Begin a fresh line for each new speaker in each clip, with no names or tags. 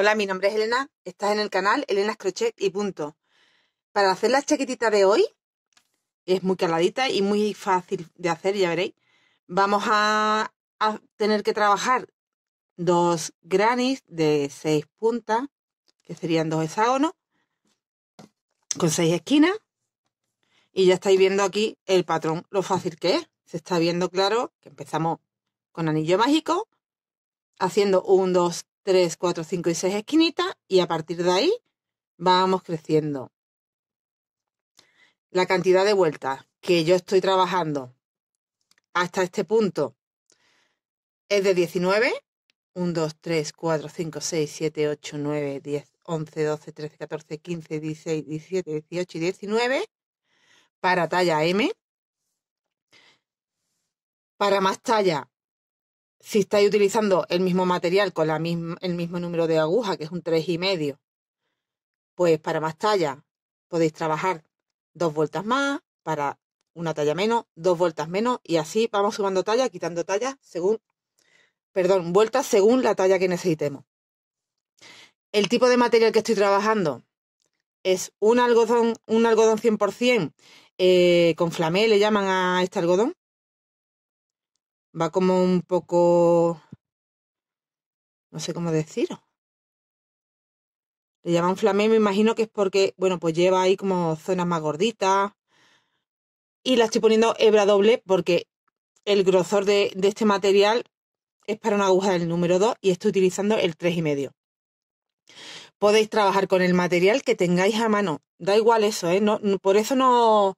Hola, mi nombre es Elena, estás en el canal Elena Crochet y punto. Para hacer la chaquetita de hoy, es muy caladita y muy fácil de hacer, ya veréis. Vamos a, tener que trabajar dos granis de seis puntas, que serían dos hexágonos, con seis esquinas. Y ya estáis viendo aquí el patrón, lo fácil que es. Se está viendo claro que empezamos con anillo mágico, haciendo un, dos, 3, 4, 5 y 6 esquinitas y a partir de ahí vamos creciendo. La cantidad de vueltas que yo estoy trabajando hasta este punto es de 19. 1, 2, 3, 4, 5, 6, 7, 8, 9, 10, 11, 12, 13, 14, 15, 16, 17, 18 y 19 para talla M. Para más talla si estáis utilizando el mismo material con la misma, el mismo número de aguja, que es un 3,5, y medio, pues para más talla podéis trabajar dos vueltas más, para una talla menos, dos vueltas menos, y así vamos sumando talla, quitando talla, según, perdón, vueltas según la talla que necesitemos. El tipo de material que estoy trabajando es un algodón, un algodón 100%, eh, con flamé le llaman a este algodón, va como un poco, no sé cómo decirlo. Le llaman flamé, me imagino que es porque, bueno, pues lleva ahí como zonas más gorditas. Y la estoy poniendo hebra doble porque el grosor de, este material es para una aguja del número 2 y estoy utilizando el 3,5. Podéis trabajar con el material que tengáis a mano. Da igual eso, ¿eh? No, por eso no,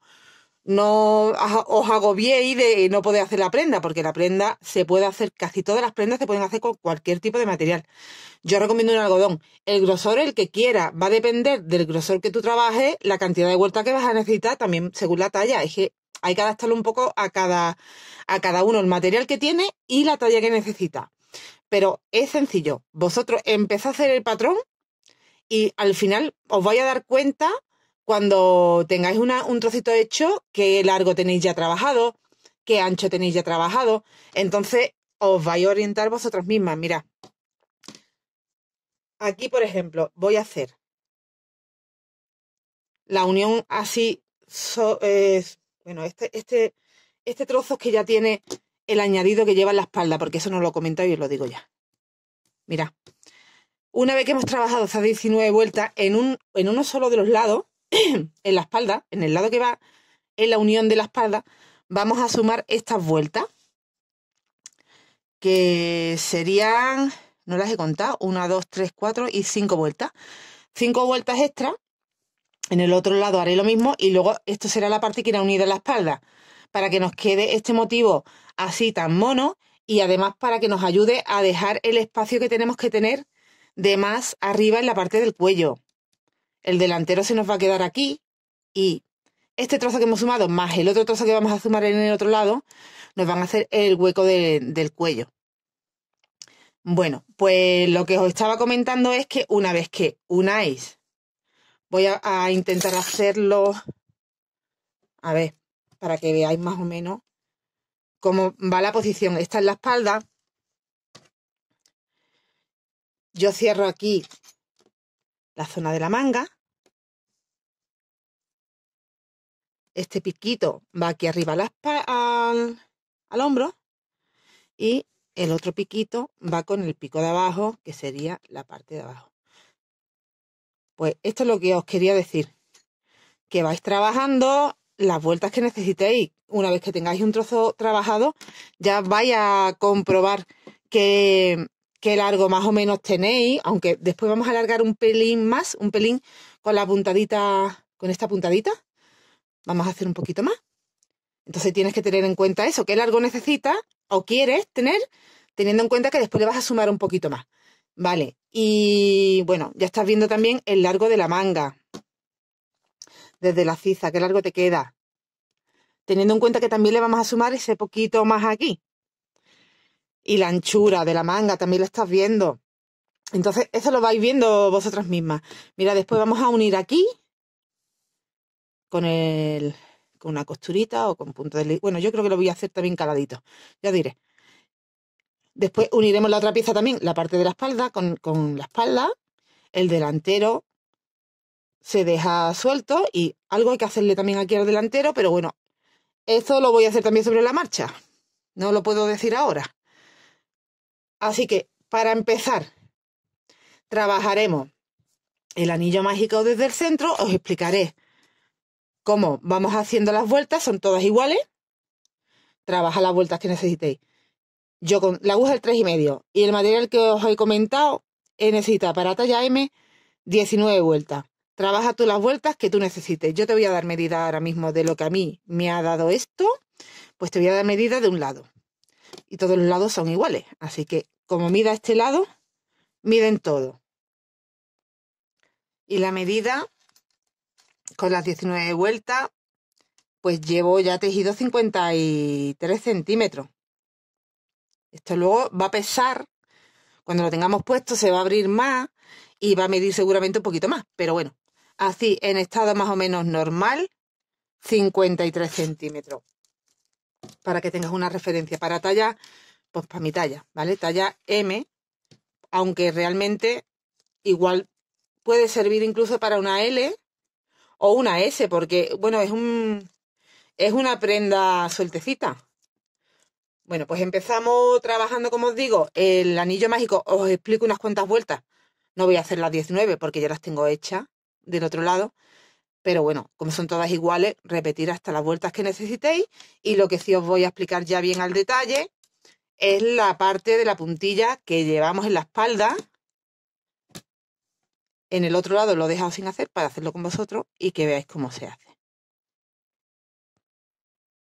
no os agobiéis de no poder hacer la prenda, porque la prenda se puede hacer, casi todas las prendas se pueden hacer con cualquier tipo de material. Yo recomiendo un algodón. El grosor, el que quiera, va a depender del grosor que tú trabajes, la cantidad de vuelta que vas a necesitar, también según la talla. Es que hay que adaptarlo un poco a cada, a cada uno, el material que tiene y la talla que necesita. Pero es sencillo. Vosotros empezáis a hacer el patrón y al final os vais a dar cuenta cuando tengáis un trocito hecho, qué largo tenéis ya trabajado, qué ancho tenéis ya trabajado. Entonces os vais a orientar vosotros mismas. Mira, aquí por ejemplo voy a hacer la unión así, bueno, este, este, este trozo que ya tiene el añadido que lleva en la espalda, porque eso no lo he comentado y os lo digo ya. Mira, una vez que hemos trabajado esas 19 vueltas en, un, en uno solo de los lados, en la espalda, en el lado que va, en la unión de la espalda, vamos a sumar estas vueltas, que serían, no las he contado, una, dos, tres, cuatro y cinco vueltas. Cinco vueltas extra, en el otro lado haré lo mismo y luego esto será la parte que irá unida a la espalda, para que nos quede este motivo así tan mono y además para que nos ayude a dejar el espacio que tenemos que tener de más arriba en la parte del cuello el delantero se nos va a quedar aquí y este trozo que hemos sumado más el otro trozo que vamos a sumar en el otro lado nos van a hacer el hueco del cuello. Bueno, pues lo que os estaba comentando es que una vez que unáis, voy a, a intentar hacerlo, a ver, para que veáis más o menos cómo va la posición. Esta es la espalda. Yo cierro aquí
la zona de la manga.
Este piquito va aquí arriba al, al, al hombro y el otro piquito va con el pico de abajo, que sería la parte de abajo. Pues esto es lo que os quería decir, que vais trabajando las vueltas que necesitéis. Una vez que tengáis un trozo trabajado, ya vais a comprobar que qué largo más o menos tenéis, aunque después vamos a alargar un pelín más, un pelín con la puntadita, con esta puntadita. Vamos a hacer un poquito más. Entonces tienes que tener en cuenta eso, qué largo necesitas o quieres tener, teniendo en cuenta que después le vas a sumar un poquito más. Vale, y bueno, ya estás viendo también el largo de la manga. Desde la ciza, qué largo te queda. Teniendo en cuenta que también le vamos a sumar ese poquito más aquí y la anchura de la manga también lo estás viendo. Entonces, eso lo vais viendo vosotras mismas. Mira, después vamos a unir aquí con el con una costurita o con punto de bueno, yo creo que lo voy a hacer también caladito. Ya diré. Después uniremos la otra pieza también, la parte de la espalda con, con la espalda, el delantero se deja suelto y algo hay que hacerle también aquí al delantero, pero bueno, eso lo voy a hacer también sobre la marcha. No lo puedo decir ahora. Así que, para empezar, trabajaremos el anillo mágico desde el centro, os explicaré cómo vamos haciendo las vueltas, son todas iguales. Trabaja las vueltas que necesitéis. Yo con la aguja el 3,5 y el material que os he comentado he necesitado para talla M 19 vueltas. Trabaja tú las vueltas que tú necesites. Yo te voy a dar medida ahora mismo de lo que a mí me ha dado esto, pues te voy a dar medida de un lado y todos los lados son iguales. Así que como mida este lado, miden todo. Y la medida con las 19 vueltas, pues llevo ya tejido 53 centímetros. Esto luego va a pesar, cuando lo tengamos puesto se va a abrir más y va a medir seguramente un poquito más, pero bueno, así en estado más o menos normal, 53 centímetros para que tengas una referencia. Para talla, pues para mi talla, ¿vale? Talla M, aunque realmente igual puede servir incluso para una L o una S, porque, bueno, es un es una prenda sueltecita. Bueno, pues empezamos trabajando, como os digo, el anillo mágico. Os explico unas cuantas vueltas. No voy a hacer las 19 porque ya las tengo hechas del otro lado. Pero bueno, como son todas iguales, repetir hasta las vueltas que necesitéis. Y lo que sí os voy a explicar ya bien al detalle es la parte de la puntilla que llevamos en la espalda. En el otro lado lo he dejado sin hacer para hacerlo con vosotros y que veáis cómo se hace.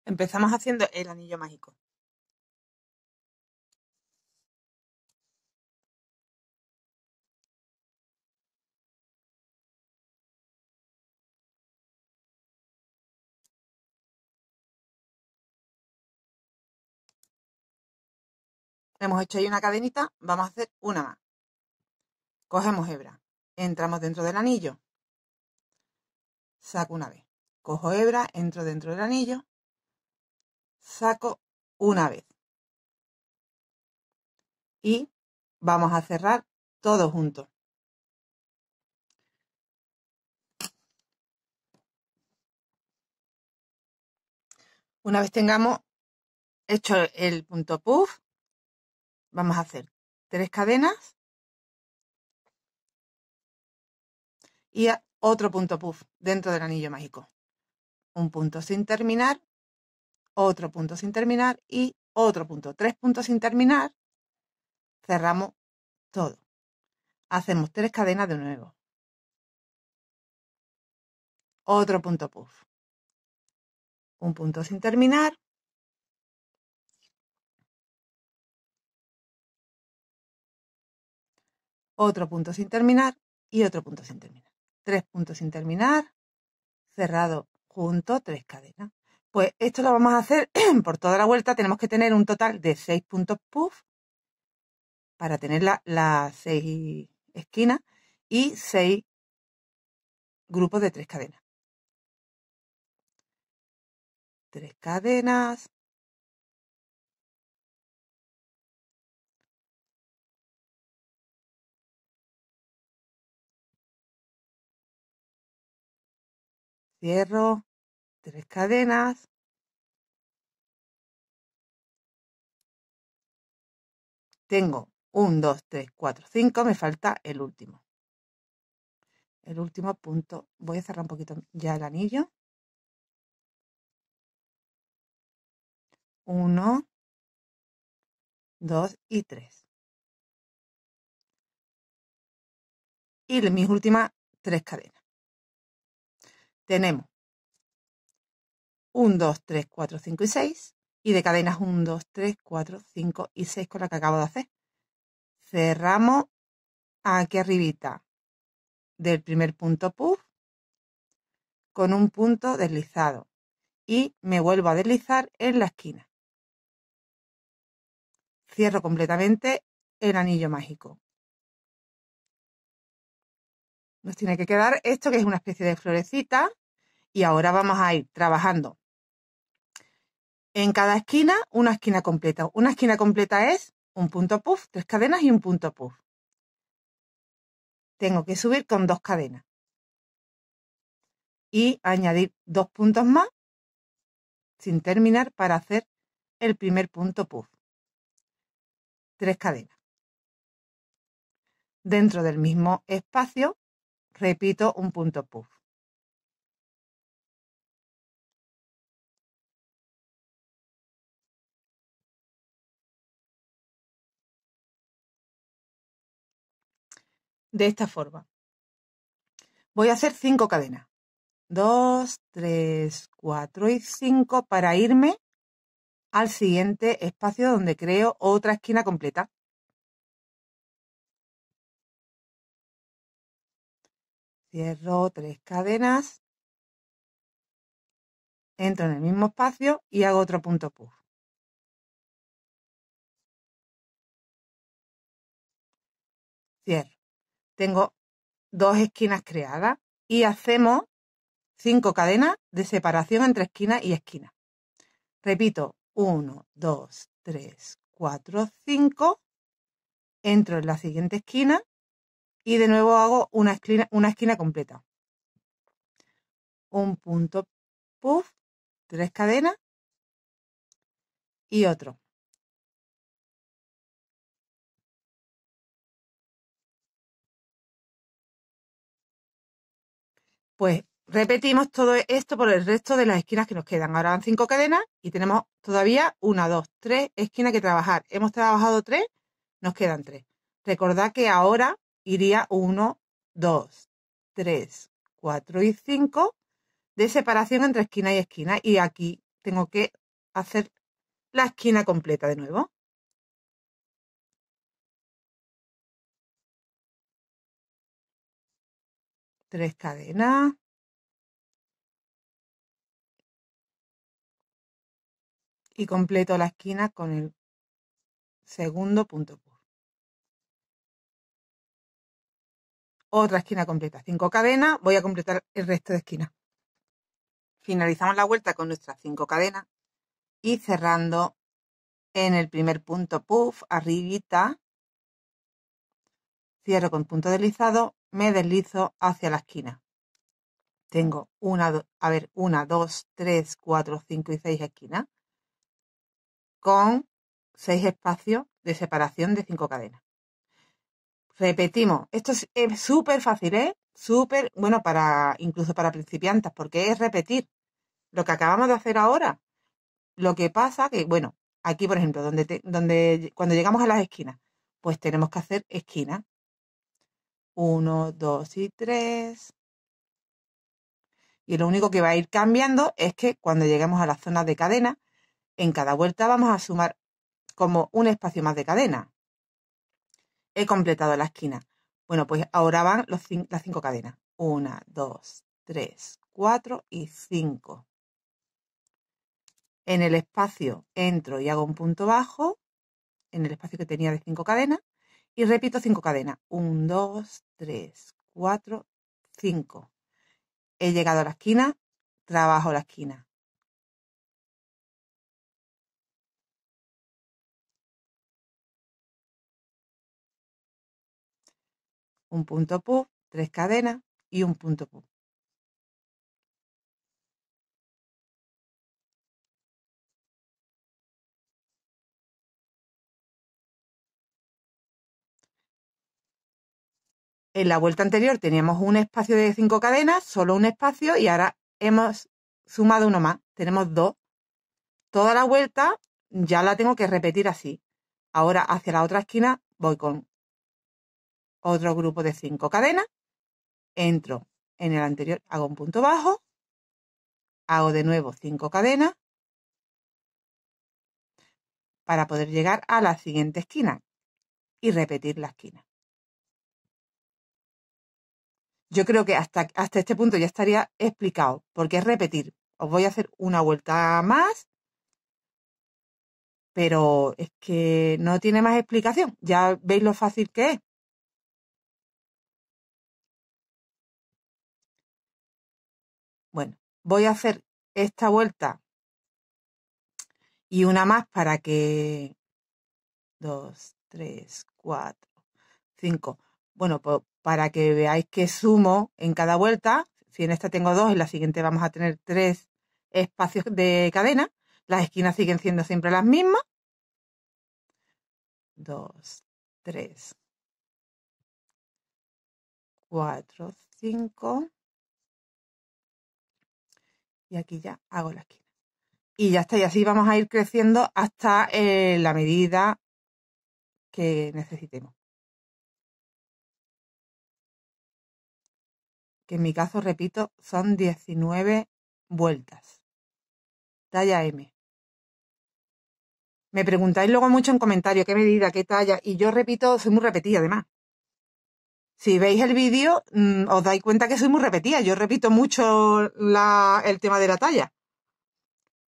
Empezamos haciendo el anillo mágico. Hemos hecho ahí una cadenita, vamos a hacer una más. Cogemos hebra, entramos dentro del anillo, saco una vez. Cojo hebra, entro dentro del anillo, saco una vez. Y vamos a cerrar todo junto.
Una vez tengamos hecho el punto puff, Vamos a hacer tres cadenas
y otro punto puff dentro del anillo mágico. Un punto sin terminar, otro punto sin terminar y otro punto. Tres puntos sin terminar, cerramos todo. Hacemos tres
cadenas de nuevo. Otro punto puff. Un punto sin terminar, otro punto sin terminar
y otro punto sin terminar. Tres puntos sin terminar, cerrado junto, tres cadenas. Pues esto lo vamos a hacer por toda la vuelta. Tenemos que tener un total de seis puntos puff para tener las seis esquinas
y seis grupos de tres cadenas. Tres cadenas, cierro, tres cadenas.
Tengo 1, 2, 3, 4, 5, me falta el último. El último punto, voy a cerrar un poquito ya el anillo.
1, 2 y 3.
Y mis últimas tres cadenas tenemos 1, 2, 3, 4, 5 y 6. Y de cadenas 1, 2, 3, 4, 5 y 6 con la que acabo de hacer. Cerramos aquí arribita del primer punto puff con un punto deslizado
y me vuelvo a deslizar en la esquina.
Cierro completamente el anillo mágico. Nos tiene que quedar esto que es una especie de florecita y ahora vamos a ir trabajando en cada esquina una esquina completa. Una esquina completa es un punto puff, tres cadenas y un punto puff. Tengo que subir con dos cadenas y añadir dos puntos más sin terminar para hacer el primer punto puff.
Tres cadenas. Dentro del mismo espacio repito un punto puff. De esta
forma. Voy a hacer cinco cadenas. dos tres cuatro y cinco para irme al siguiente espacio donde creo
otra esquina completa. cierro tres cadenas, entro en el mismo espacio y hago otro punto puff. Cierro. Tengo
dos esquinas creadas y hacemos cinco cadenas de separación entre esquina y esquina. Repito, 1, 2, 3, 4, 5. Entro en la siguiente esquina y de nuevo hago una esquina, una esquina completa. Un punto
puff, tres cadenas y otro.
Pues repetimos todo esto por el resto de las esquinas que nos quedan. Ahora van cinco cadenas y tenemos todavía una, dos, tres esquinas que trabajar. Hemos trabajado tres, nos quedan tres. Recordad que ahora iría 1, 2, 3, 4 y 5 de separación entre esquina y esquina. Y aquí tengo que hacer la esquina completa de nuevo.
Tres cadenas. Y completo la esquina con el segundo punto
otra esquina completa, cinco cadenas, voy a completar el resto de esquinas. Finalizamos la vuelta con nuestras cinco cadenas y cerrando en el primer punto puff, arribita, cierro con punto deslizado, me deslizo hacia la esquina. Tengo una, a ver, una, dos, tres, cuatro, cinco y seis esquinas con seis espacios de separación de cinco cadenas repetimos, esto es súper fácil, ¿eh? Súper, bueno, para incluso para principiantes, porque es repetir lo que acabamos de hacer ahora. Lo que pasa que, bueno, aquí, por ejemplo, donde, donde cuando llegamos a las esquinas, pues tenemos que hacer esquina Uno, dos y tres. Y lo único que va a ir cambiando es que cuando lleguemos a las zonas de cadena, en cada vuelta vamos a sumar como un espacio más de cadena. He completado la esquina. Bueno, pues ahora van las cinco cadenas. Una, dos, tres, cuatro y cinco. En el espacio entro y hago un punto bajo, en el espacio que tenía de cinco cadenas, y repito cinco cadenas. Un, dos, tres, cuatro, cinco. He llegado a la esquina, trabajo la
esquina. un punto pu, tres cadenas y un punto pu
En la vuelta anterior teníamos un espacio de cinco cadenas, solo un espacio, y ahora hemos sumado uno más. Tenemos dos. Toda la vuelta ya la tengo que repetir así. Ahora hacia la otra esquina voy con otro grupo de cinco cadenas, entro en el anterior, hago un punto bajo, hago de nuevo cinco cadenas para poder llegar a la siguiente esquina y repetir la esquina. Yo creo que hasta, hasta este punto ya estaría explicado, porque es repetir. Os voy a hacer una vuelta más pero es que no tiene más explicación. Ya veis lo fácil que es.
Bueno, voy a hacer
esta vuelta y una más para que... Dos, tres, cuatro, cinco. Bueno, pues para que veáis que sumo en cada vuelta. Si en esta tengo dos, en la siguiente vamos a tener tres espacios de cadena. Las esquinas siguen siendo siempre las mismas.
Dos, tres,
cuatro, cinco y aquí ya hago la esquina. Y ya está, y así vamos a ir creciendo hasta eh, la medida
que necesitemos. Que en mi caso, repito, son 19 vueltas.
Talla M. Me preguntáis luego mucho en comentarios qué medida, qué talla, y yo repito, soy muy repetida además si veis el vídeo, mm, os dais cuenta que soy muy repetida. Yo repito mucho el tema de la talla.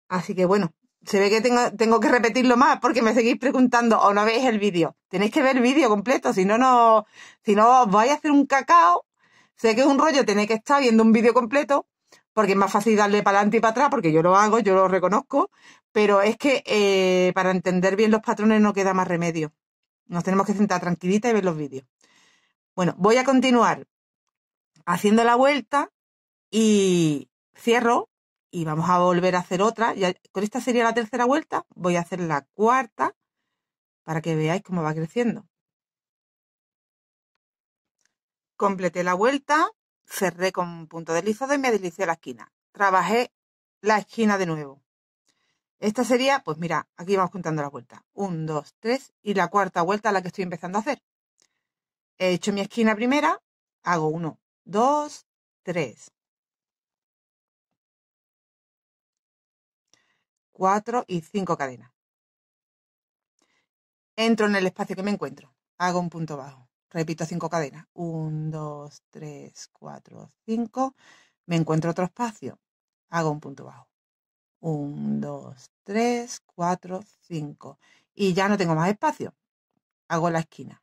Así que bueno, se ve que tengo, tengo que repetirlo más porque me seguís preguntando o no veis el vídeo. Tenéis que ver el vídeo completo, si no, no, si no os vais a hacer un cacao. Sé que es un rollo, tenéis que estar viendo un vídeo completo porque es más fácil darle para adelante y para atrás, porque yo lo hago, yo lo reconozco, pero es que eh, para entender bien los patrones no queda más remedio. Nos tenemos que sentar tranquilita y ver los vídeos. Bueno, voy a continuar haciendo la vuelta y cierro y vamos a volver a hacer otra. con esta sería la tercera vuelta, voy a hacer la cuarta para que veáis cómo va creciendo. Completé la vuelta, cerré con un punto deslizado y me deslicé la esquina. Trabajé la esquina de nuevo. Esta sería, pues mira, aquí vamos contando la vuelta. 1, dos, tres y la cuarta vuelta a la que estoy empezando a hacer he hecho mi esquina primera, hago 1, 2, 3, 4 y 5 cadenas. Entro en el espacio que me encuentro, hago un punto bajo, repito 5 cadenas, 1, 2, 3, 4, 5, me encuentro otro espacio, hago un punto bajo. 1, 2, 3, 4, 5. Y ya no tengo más
espacio. Hago la esquina.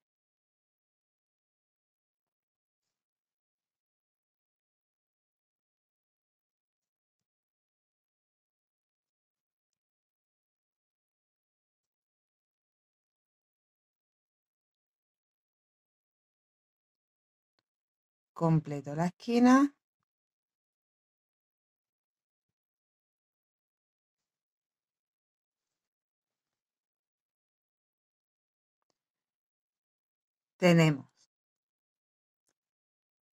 completo la esquina. Tenemos,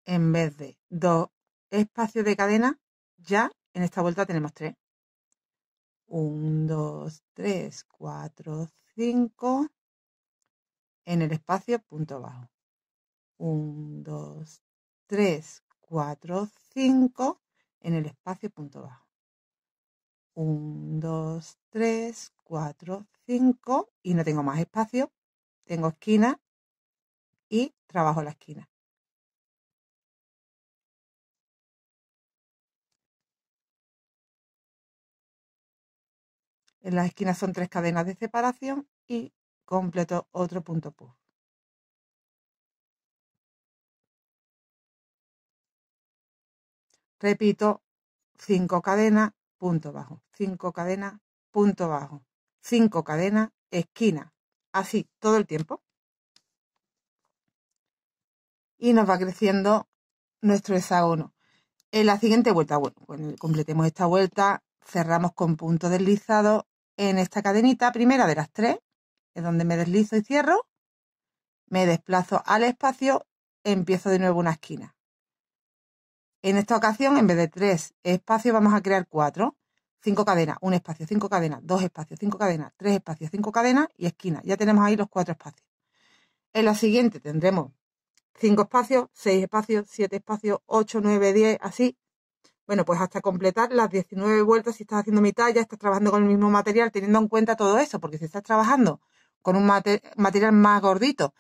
en vez de dos espacios de cadena, ya en esta vuelta tenemos tres. 1, 2, 3, 4, 5 en el espacio punto bajo. 1, 2, 3, 4, 5 en el espacio punto bajo. 1, 2, 3, 4, 5 y no tengo más espacio. Tengo esquina y trabajo la esquina.
En las esquinas son tres cadenas de separación y completo otro punto punto
Repito, cinco cadenas, punto bajo, cinco cadenas, punto bajo, 5 cadenas, esquina, así todo el tiempo. Y nos va creciendo nuestro hexágono. En la siguiente vuelta, bueno, pues, completemos esta vuelta, cerramos con punto deslizado en esta cadenita primera de las tres, es donde me deslizo y cierro, me desplazo al espacio, empiezo de nuevo una esquina. En esta ocasión, en vez de tres espacios, vamos a crear cuatro. Cinco cadenas, un espacio, cinco cadenas, dos espacios, cinco cadenas, tres espacios, cinco cadenas y esquina. Ya tenemos ahí los cuatro espacios. En la siguiente tendremos cinco espacios, seis espacios, siete espacios, ocho, nueve, diez, así. Bueno, pues hasta completar las 19 vueltas, si estás haciendo mitad, ya estás trabajando con el mismo material, teniendo en cuenta todo eso, porque si estás trabajando con un material más gordito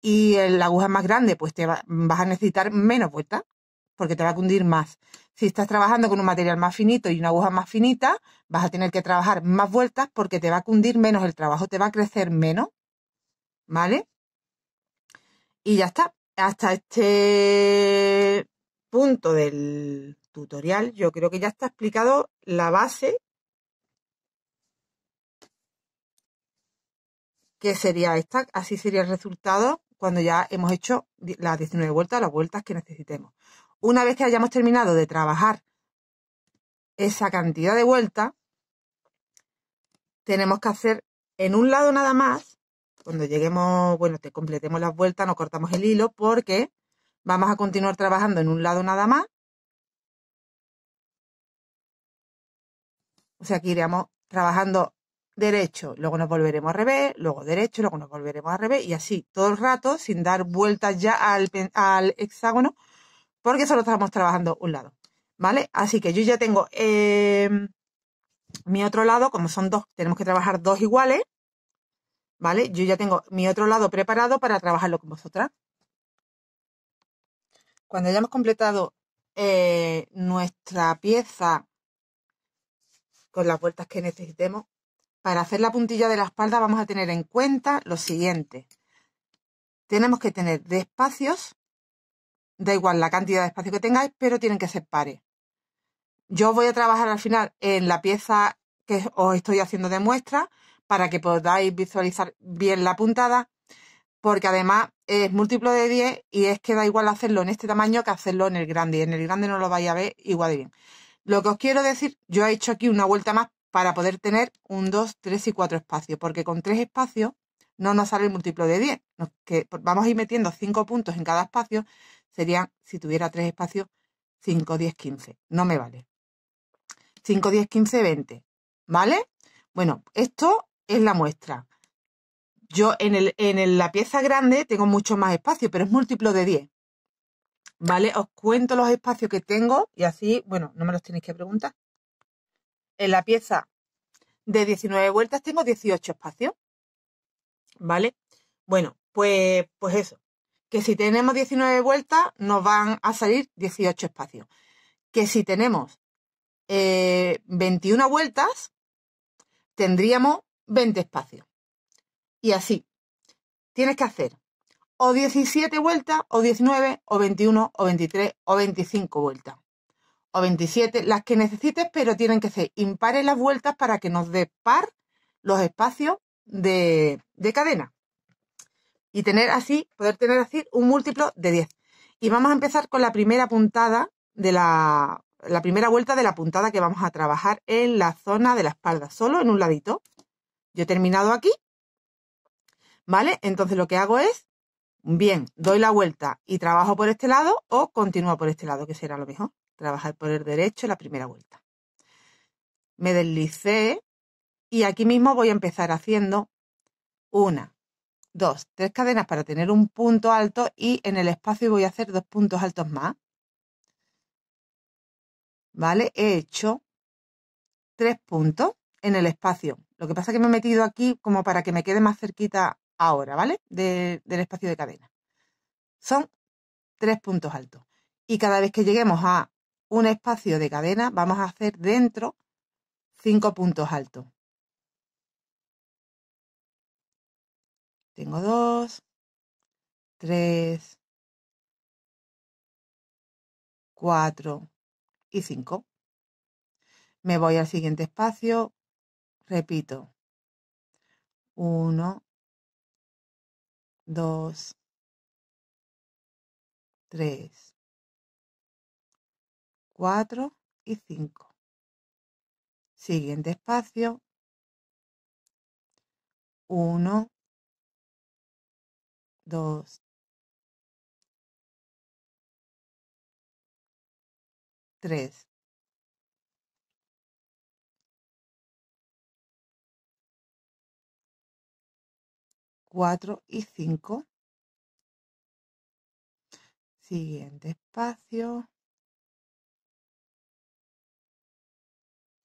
y la aguja más grande, pues te vas a necesitar menos vueltas, porque te va a cundir más. Si estás trabajando con un material más finito y una aguja más finita, vas a tener que trabajar más vueltas porque te va a cundir menos el trabajo, te va a crecer menos. ¿Vale? Y ya está. Hasta este punto del tutorial, yo creo que ya está explicado la base que sería esta, así sería el resultado cuando ya hemos hecho las 19 vueltas, las vueltas que necesitemos. Una vez que hayamos terminado de trabajar esa cantidad de vueltas, tenemos que hacer en un lado nada más, cuando lleguemos, bueno, te completemos las vueltas, no cortamos el hilo porque vamos a continuar trabajando en un lado nada más. O sea aquí iremos trabajando derecho, luego nos volveremos al revés, luego derecho, luego nos volveremos al revés y así todo el rato sin dar vueltas ya al hexágono porque solo estamos trabajando un lado, ¿vale? Así que yo ya tengo em, mi otro lado, como son dos, tenemos que trabajar dos iguales, ¿vale? Yo ya tengo mi otro lado preparado para trabajarlo con vosotras. Cuando hayamos completado eh, nuestra pieza con las vueltas que necesitemos, para hacer la puntilla de la espalda vamos a tener en cuenta lo siguiente. Tenemos que tener espacios Da igual la cantidad de espacio que tengáis, pero tienen que ser pares. Yo voy a trabajar al final en la pieza que os estoy haciendo de muestra para que podáis visualizar bien la puntada, porque además es múltiplo de 10 y es que da igual hacerlo en este tamaño que hacerlo en el grande, y en el grande no lo vais a ver igual de bien. Lo que os quiero decir, yo he hecho aquí una vuelta más para poder tener un 2, 3 y 4 espacios, porque con 3 espacios no nos sale el múltiplo de 10, vamos a ir metiendo 5 puntos en cada espacio, serían, si tuviera tres espacios, 5, 10, 15. No me vale. 5, 10, 15, 20. ¿Vale? Bueno, esto es la muestra. Yo en, el, en la pieza grande tengo mucho más espacio, pero es múltiplo de 10. ¿Vale? Os cuento los espacios que tengo y así, bueno, no me los tenéis que preguntar. En la pieza de 19 vueltas tengo 18 espacios. ¿Vale? Bueno, pues, pues eso que si tenemos 19 vueltas nos van a salir 18 espacios. Que si tenemos 21 eh, vueltas tendríamos 20 espacios. Y así. Tienes que hacer o 17 vueltas, o 19, o 21, o 23, o 25 vueltas. O 27, las que necesites, pero tienen que ser impares las vueltas para que nos dé par los espacios de cadena y tener así, poder tener así un múltiplo de 10. Y vamos a empezar con la primera puntada de la, primera vuelta de la puntada que vamos a trabajar en la zona de la espalda, solo en un ladito. Yo he terminado aquí, ¿vale? Entonces lo que hago es, bien, doy la vuelta y trabajo por este lado o continúo por este lado, que será lo mejor. Trabajar por el derecho la primera vuelta. Me deslicé y aquí mismo voy a empezar haciendo una, Dos, tres cadenas para tener un punto alto y en el espacio voy a hacer dos puntos altos más. ¿Vale? He hecho tres puntos en el espacio. Lo que pasa es que me he metido aquí como para que me quede más cerquita ahora, ¿vale? del espacio de cadena. Son tres puntos altos. Y cada vez que lleguemos a un espacio de cadena, vamos a hacer dentro cinco puntos altos.
Tengo dos, tres, cuatro y cinco. Me voy al siguiente espacio, repito. Uno, dos, tres, cuatro y cinco. Siguiente espacio. Uno, dos, tres. cuatro y cinco. Siguiente espacio.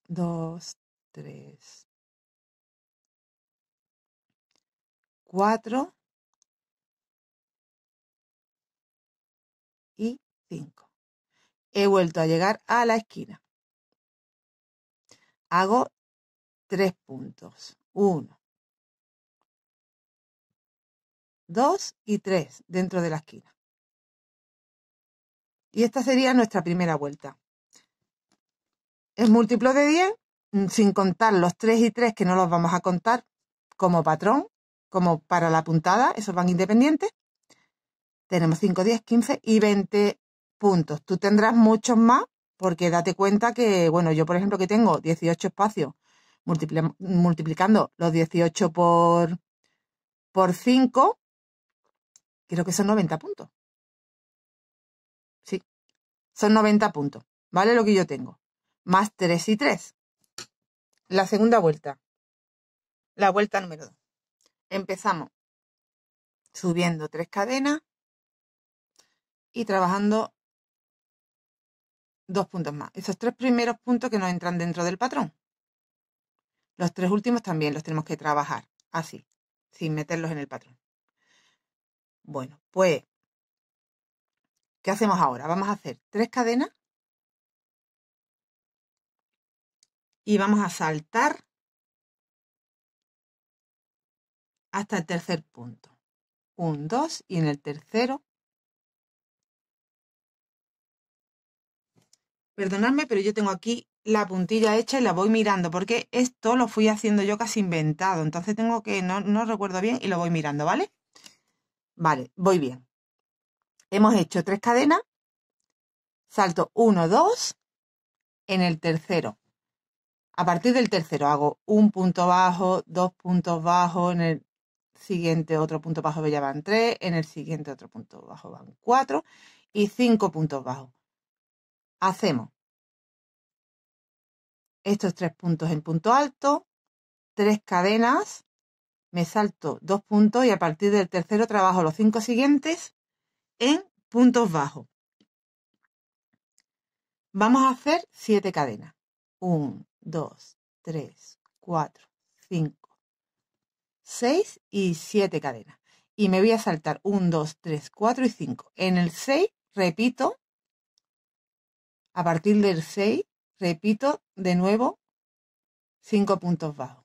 Dos, tres. Cuatro. 5. He vuelto a llegar a la esquina. Hago tres puntos. 1, 2 y 3 dentro de la esquina.
Y esta sería nuestra primera vuelta. Es múltiplo de 10, mm, sin contar los 3 y 3 que no los vamos a contar como patrón, como para la puntada, esos van independientes. Tenemos 5, 10, 15 y 20 puntos. Tú tendrás muchos más porque date cuenta que, bueno, yo por ejemplo que tengo 18 espacios, multiplicando los 18 por, por 5, creo que son 90 puntos. Sí, son 90 puntos, ¿vale? Lo que yo tengo. Más 3 y 3. La segunda vuelta. La vuelta número 2. Empezamos subiendo tres cadenas y trabajando dos puntos más. Esos tres primeros puntos que no entran dentro del patrón. Los tres últimos también los tenemos que trabajar así, sin meterlos en el patrón. Bueno, pues, ¿qué hacemos ahora? Vamos a hacer tres cadenas
y vamos a saltar hasta el
tercer punto. Un dos. y en el tercero Perdonadme, pero yo tengo aquí la puntilla hecha y la voy mirando, porque esto lo fui haciendo yo casi inventado, entonces tengo que, no, recuerdo bien y lo voy mirando, ¿vale? Vale, voy bien. Hemos hecho tres cadenas, salto 1, 2, en el tercero. A partir del tercero hago un punto bajo, dos puntos bajos, en el siguiente otro punto bajo ya van tres, en el siguiente otro punto bajo van cuatro y cinco puntos bajos hacemos estos tres puntos en punto alto, tres cadenas, me salto dos puntos y a partir del tercero trabajo los cinco siguientes en puntos bajos. Vamos a hacer siete cadenas. 1, 2, 3, 4, 5, 6 y 7 cadenas. Y me voy a saltar 1, 2, 3, 4 y 5. En el 6 repito a partir del 6, repito de nuevo,
5 puntos bajos.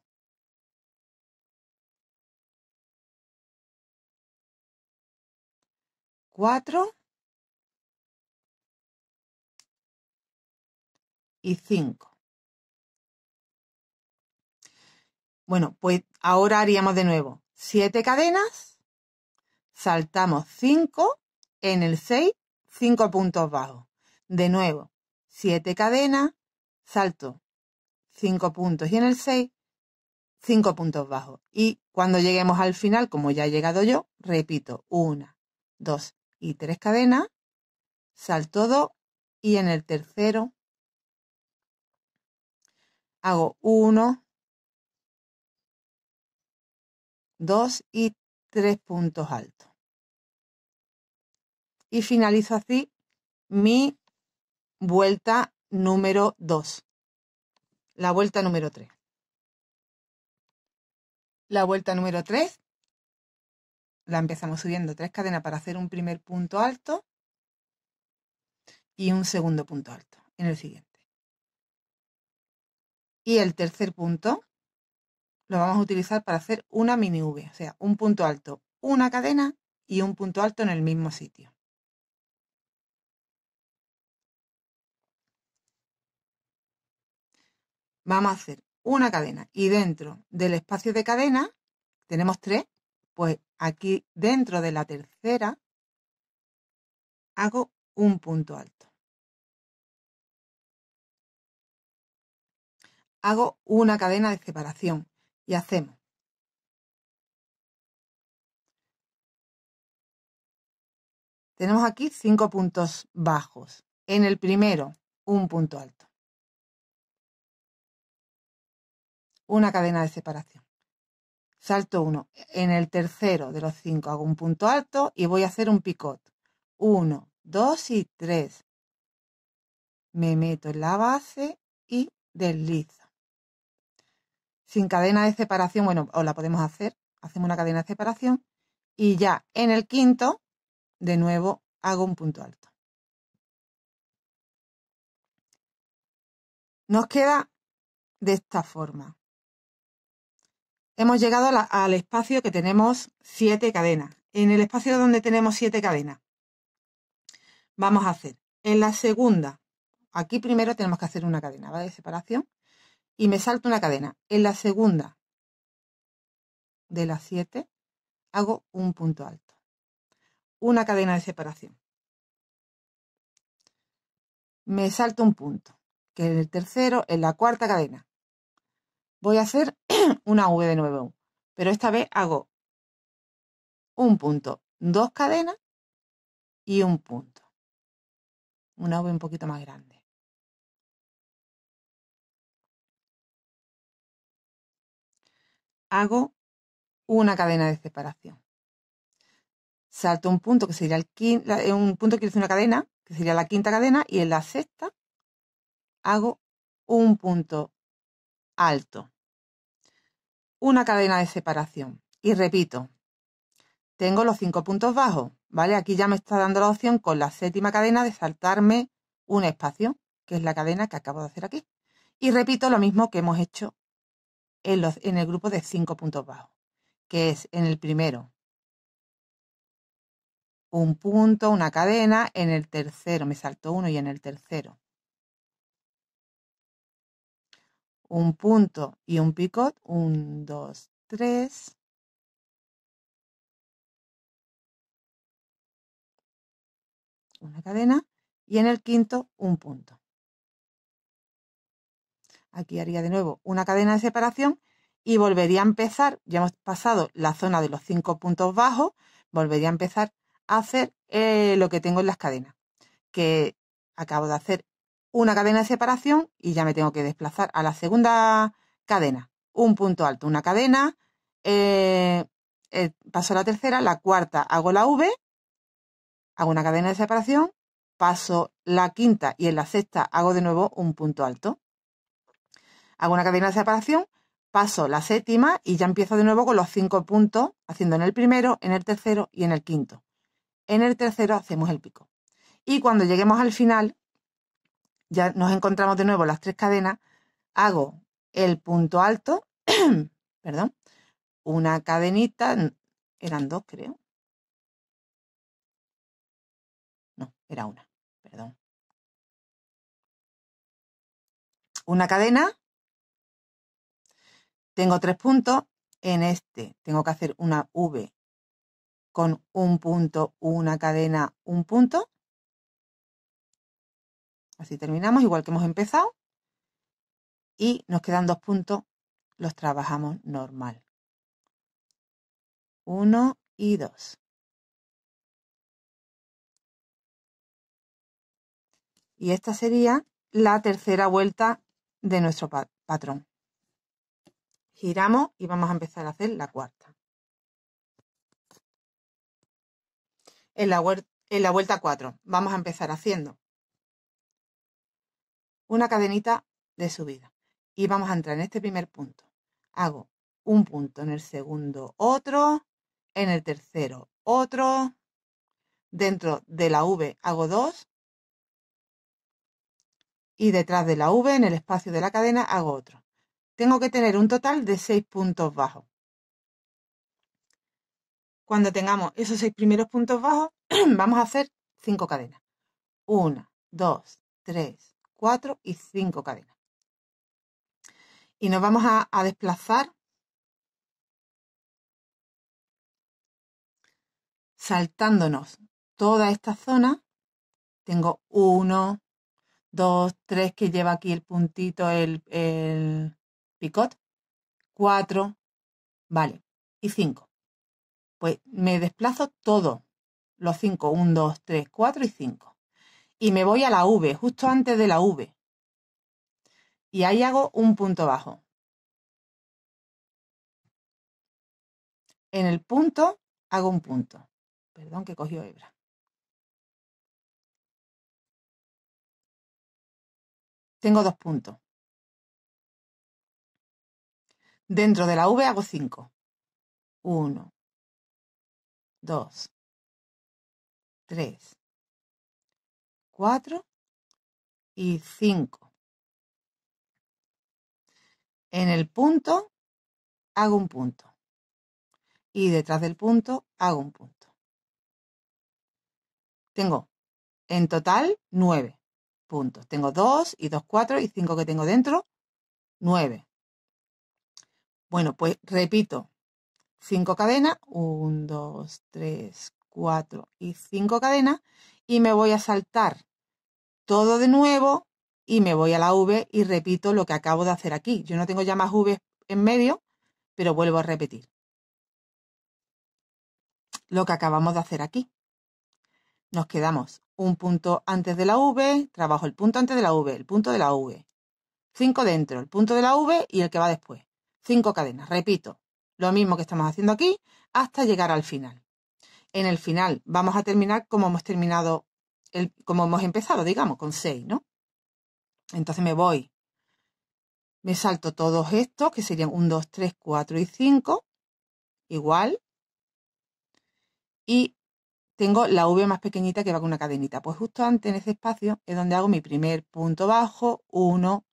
Cuatro y cinco.
Bueno, pues ahora haríamos de nuevo siete cadenas, saltamos 5 en el 6, 5 puntos bajos. De nuevo, 7 cadenas, salto 5 puntos y en el 6 5 puntos bajos. Y cuando lleguemos al final, como ya he llegado yo, repito, 1, 2 y 3 cadenas, salto 2 y en el tercero
hago 1, 2 y
3 puntos altos. Y finalizo así mi Vuelta número 2. La vuelta número 3. La vuelta número 3 la empezamos subiendo tres cadenas para hacer un primer punto alto y un segundo punto alto en el siguiente. Y el tercer punto lo vamos a utilizar para hacer una mini V, o sea, un punto alto, una cadena y un punto alto en el mismo sitio. vamos a hacer una cadena y dentro del espacio de cadena tenemos tres, pues aquí dentro de la tercera hago un
punto alto. Hago una cadena de separación y hacemos Tenemos aquí cinco puntos bajos. En el primero, un punto alto.
una cadena de separación. Salto uno En el tercero de los cinco hago un punto alto y voy a hacer un picot. 1, 2 y 3. Me meto en la base y deslizo. Sin cadena de separación, bueno, o la podemos hacer, hacemos una cadena de separación y ya en el quinto, de nuevo, hago un punto alto.
Nos queda
de esta forma hemos llegado al espacio que tenemos siete cadenas. En el espacio donde tenemos siete cadenas, vamos a hacer en la segunda, aquí primero tenemos que hacer una cadena de separación y me salto una cadena. En la segunda de las siete hago un punto alto, una cadena de separación. Me salto un punto, que en el tercero, en la cuarta cadena Voy a hacer una V de nuevo, pero esta vez hago
un punto, dos cadenas y un punto. Una V un poquito más grande.
Hago una cadena de separación. Salto un punto que sería el quinto, eh, un punto que una cadena, que sería la quinta cadena, y en la sexta hago un punto alto. Una cadena de separación. Y repito, tengo los cinco puntos bajos, ¿vale? Aquí ya me está dando la opción con la séptima cadena de saltarme un espacio, que es la cadena que acabo de hacer aquí. Y repito lo mismo que hemos hecho en, en el grupo de cinco puntos bajos, que es en el primero un punto, una cadena, en el tercero me saltó uno y en el tercero un punto y un picot. Un, dos, tres.
Una cadena.
Y en el quinto, un punto. Aquí haría de nuevo una cadena de separación y volvería a empezar, ya hemos pasado la zona de los cinco puntos bajos, volvería a empezar a hacer eh, lo que tengo en las cadenas, que acabo de hacer una cadena de separación y ya me tengo que desplazar a la segunda cadena. Un punto alto, una cadena, eh, eh, paso la tercera, la cuarta hago la V, hago una cadena de separación, paso la quinta y en la sexta hago de nuevo un punto alto. Hago una cadena de separación, paso la séptima y ya empiezo de nuevo con los cinco puntos, haciendo en el primero, en el tercero y en el quinto. En el tercero hacemos el pico. Y cuando lleguemos al final, ya nos encontramos de nuevo las tres cadenas, hago el punto alto, perdón, una cadenita,
eran dos creo. No, era una, perdón. Una cadena,
tengo tres puntos, en este tengo que hacer una V con un punto, una cadena, un punto. Así terminamos, igual que hemos empezado. Y nos quedan dos puntos, los trabajamos normal.
Uno y dos.
Y esta sería la tercera vuelta de nuestro patrón. Giramos y vamos a empezar a hacer la cuarta. En la, vuelta 4 vamos a empezar haciendo una cadenita de subida. Y vamos a entrar en este primer punto. Hago un punto en el segundo, otro, en el tercero, otro. Dentro de la V hago dos. Y detrás de la V, en el espacio de la cadena, hago otro. Tengo que tener un total de seis puntos bajos. Cuando tengamos esos seis primeros puntos bajos, vamos a hacer cinco cadenas. Una, dos, tres, 4 y 5 cadenas.
Y nos vamos a, desplazar
saltándonos toda esta zona. Tengo 1, 2, 3 que lleva aquí el puntito, el, picot. 4, vale, y 5. Pues me desplazo todos los 5, 1, 2, 3, 4 y 5 y me voy a la V, justo antes de la V. Y ahí hago un punto
bajo. En el punto hago un punto. Perdón que cogió hebra. Tengo dos puntos. Dentro de la V hago cinco. Uno, dos, tres, 4 y 5. En el punto hago un punto y detrás del
punto hago un punto. Tengo en total 9 puntos. Tengo 2 y 2, 4 y 5 que tengo dentro, 9. Bueno, pues repito, 5 cadenas, 1, 2, 3, 4 y 5 cadenas y me voy a saltar todo de nuevo y me voy a la V y repito lo que acabo de hacer aquí. Yo no tengo ya más V en medio, pero vuelvo a repetir lo que acabamos de hacer aquí. Nos quedamos un punto antes de la V, trabajo el punto antes de la V, el punto de la V, Cinco dentro, el punto de la V y el que va después. Cinco cadenas, repito, lo mismo que estamos haciendo aquí hasta llegar al final. En el final vamos a terminar como hemos terminado como hemos empezado, digamos, con 6, ¿no? Entonces me voy, me salto todos estos, que serían 1, 2, 3, 4 y 5, igual. Y tengo la V más pequeñita que va con una cadenita. Pues justo antes en ese espacio es donde hago mi primer punto bajo, 1,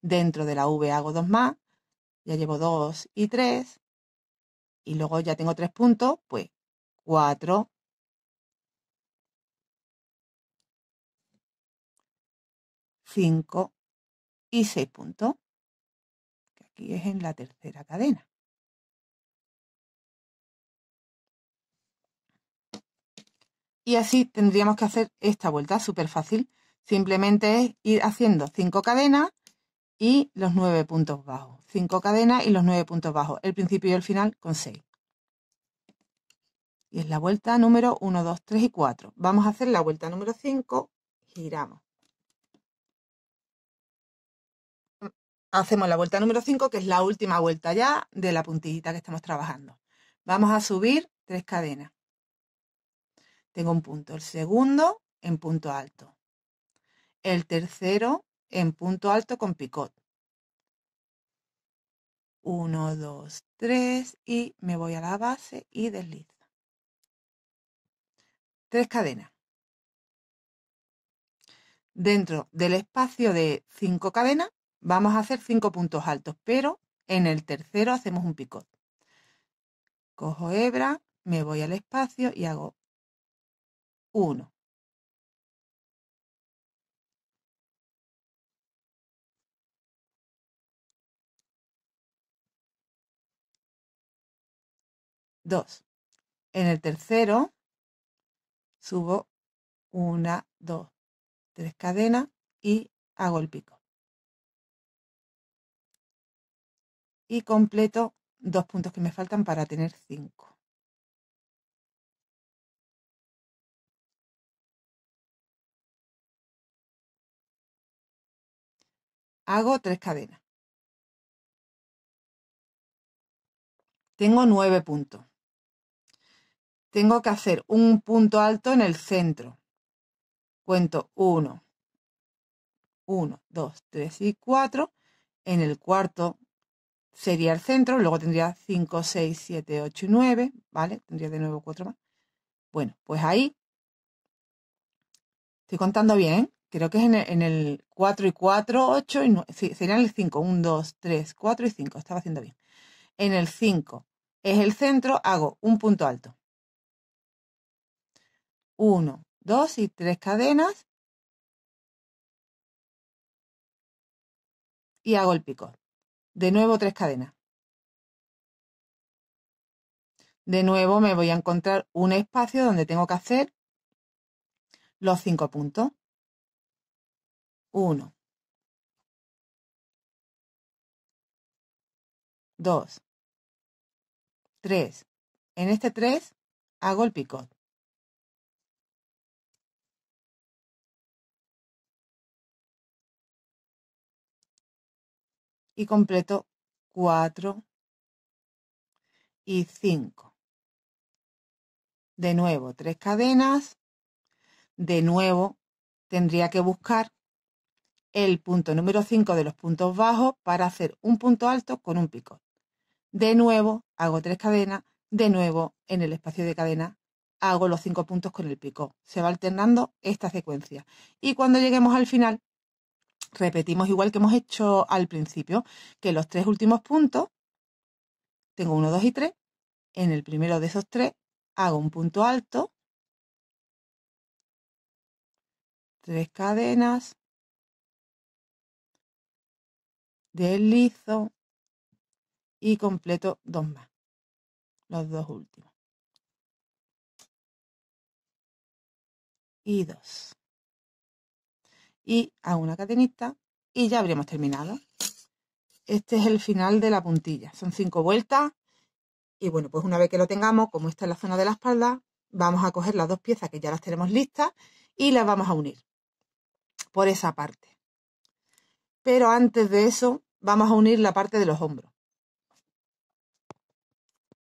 dentro de la V hago 2 más, ya llevo 2 y 3, y luego ya tengo 3 puntos,
pues 4, 5 y 6 puntos, que aquí es en la tercera cadena.
Y así tendríamos que hacer esta vuelta, súper fácil. Simplemente es ir haciendo 5 cadenas y los 9 puntos bajos. 5 cadenas y los 9 puntos bajos, el principio y el final con 6. Y es la vuelta número 1, 2, 3 y 4. Vamos a hacer la vuelta número 5, giramos. hacemos la vuelta número 5, que es la última vuelta ya de la puntillita que estamos trabajando. Vamos a subir tres cadenas. Tengo un punto, el segundo en punto alto, el tercero en punto alto con picot. 1, 2, 3 y me voy a la base y deslizo. Tres cadenas. Dentro del espacio de cinco cadenas Vamos a hacer cinco puntos altos, pero en el tercero hacemos un picot. Cojo hebra, me voy al espacio y hago 1.
Dos. En el tercero subo una, dos, tres cadenas y hago el pico. y completo dos puntos que me faltan para tener cinco. Hago tres cadenas. Tengo nueve puntos.
Tengo que hacer un punto alto en el centro. Cuento uno, uno, dos, tres y cuatro. En el cuarto sería el centro, luego tendría 5, 6, 7, 8 y 9, ¿vale? Tendría de nuevo 4 más. Bueno, pues ahí estoy contando bien, creo que es en el, 4 y 4, 8 y 9, sí, serían el 5, 1, 2, 3, 4 y 5, estaba haciendo bien. En el 5 es el centro, hago un punto alto. 1, 2 y 3 cadenas.
Y hago el pico.
De nuevo tres cadenas. De nuevo me voy a encontrar un espacio donde tengo que hacer los cinco puntos.
Uno. Dos. Tres. En este tres hago el picot. y completo
4 y 5. De nuevo, tres cadenas. De nuevo, tendría que buscar el punto número 5 de los puntos bajos para hacer un punto alto con un pico De nuevo, hago tres cadenas. De nuevo, en el espacio de cadena, hago los cinco puntos con el pico Se va alternando esta secuencia. Y cuando lleguemos al final, repetimos igual que hemos hecho al principio, que los tres últimos puntos, tengo uno, dos y tres, en el primero de esos tres hago un punto alto, tres
cadenas, deslizo y completo dos más, los dos últimos. Y dos
y a una cadenita y ya habríamos terminado. Este es el final de la puntilla. Son cinco vueltas y bueno, pues una vez que lo tengamos, como está en la zona de la espalda, vamos a coger las dos piezas que ya las tenemos listas y las vamos a unir por esa parte. Pero antes de eso, vamos a unir la parte
de los hombros.